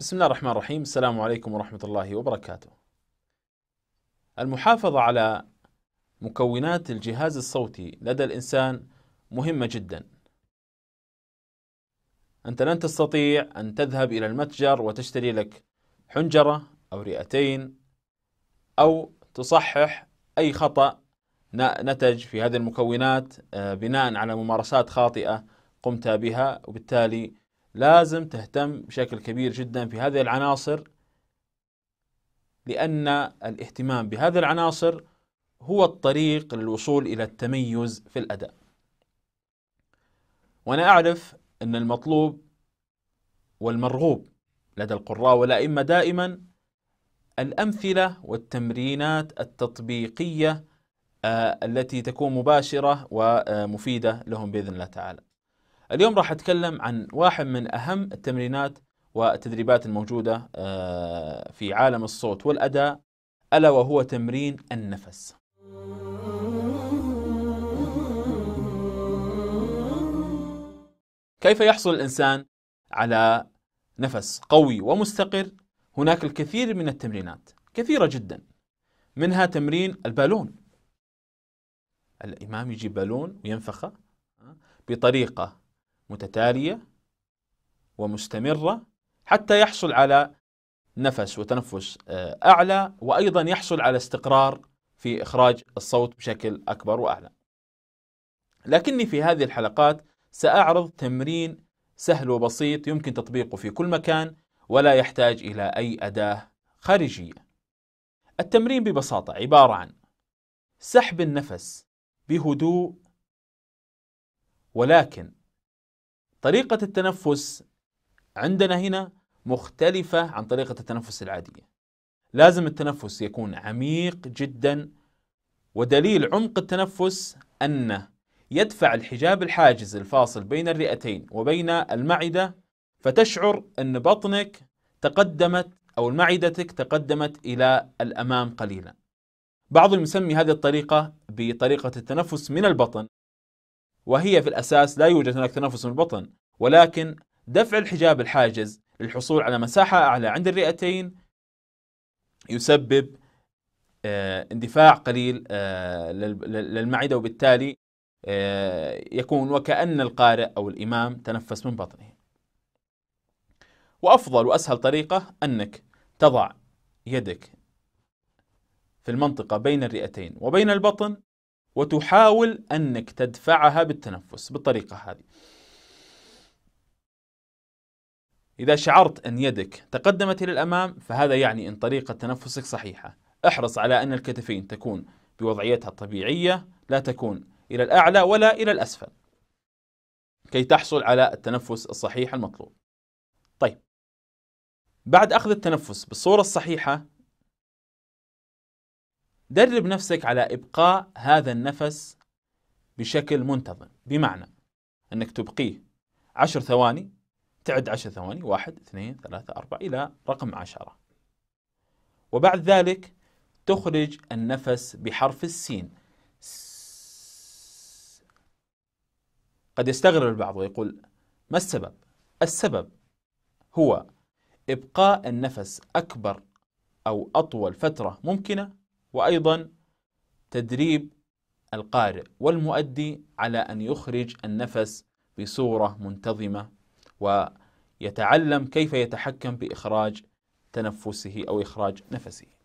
بسم الله الرحمن الرحيم السلام عليكم ورحمة الله وبركاته المحافظة على مكونات الجهاز الصوتي لدى الإنسان مهمة جدا أنت لن تستطيع أن تذهب إلى المتجر وتشتري لك حنجرة أو رئتين أو تصحح أي خطأ نتج في هذه المكونات آه، بناء على ممارسات خاطئة قمت بها وبالتالي لازم تهتم بشكل كبير جدا في هذه العناصر لأن الاهتمام بهذه العناصر هو الطريق للوصول إلى التميز في الأداء وأنا أعرف أن المطلوب والمرغوب لدى القراء والأئمة دائما الأمثلة والتمرينات التطبيقية آه، التي تكون مباشرة ومفيدة لهم بإذن الله تعالى اليوم راح أتكلم عن واحد من أهم التمرينات والتدريبات الموجودة آه، في عالم الصوت والأداء ألا وهو تمرين النفس كيف يحصل الإنسان على نفس قوي ومستقر هناك الكثير من التمرينات كثيرة جدا منها تمرين البالون الإمام يجيب بالون وينفخه آه، بطريقة متتالية ومستمرة حتى يحصل على نفس وتنفس آه، أعلى وأيضا يحصل على استقرار في إخراج الصوت بشكل أكبر وأعلى لكني في هذه الحلقات سأعرض تمرين سهل وبسيط يمكن تطبيقه في كل مكان ولا يحتاج إلى أي أداة خارجية التمرين ببساطة عبارة عن سحب النفس بهدوء ولكن طريقة التنفس عندنا هنا مختلفة عن طريقة التنفس العادية لازم التنفس يكون عميق جدا ودليل عمق التنفس أنه يدفع الحجاب الحاجز الفاصل بين الرئتين وبين المعدة فتشعر أن بطنك تقدمت أو معدتك تقدمت إلى الأمام قليلا بعض يسمي هذه الطريقة بطريقة التنفس من البطن وهي في الأساس لا يوجد هناك تنفس من البطن ولكن دفع الحجاب الحاجز للحصول على مساحة أعلى عند الرئتين يسبب آه، اندفاع قليل آه، للمعدة وبالتالي آه، يكون وكأن القارئ أو الإمام تنفس من بطنه وأفضل وأسهل طريقة أنك تضع يدك في المنطقة بين الرئتين وبين البطن وتحاول أنك تدفعها بالتنفس بالطريقة هذه إذا شعرت أن يدك تقدمت إلى الأمام فهذا يعني أن طريقة تنفسك صحيحة احرص على أن الكتفين تكون بوضعيتها الطبيعية لا تكون إلى الأعلى ولا إلى الأسفل كي تحصل على التنفس الصحيح المطلوب طيب بعد أخذ التنفس بالصورة الصحيحة درب نفسك على إبقاء هذا النفس بشكل منتظم بمعنى أنك تبقيه عشر ثواني تعد عشر ثواني واحد اثنين ثلاثة أربعة إلى رقم عشرة وبعد ذلك تخرج النفس بحرف السين قد يستغرب البعض ويقول ما السبب؟ السبب هو إبقاء النفس أكبر أو أطول فترة ممكنة وأيضا تدريب القارئ والمؤدي على أن يخرج النفس بصورة منتظمة ويتعلم كيف يتحكم بإخراج تنفسه أو إخراج نفسه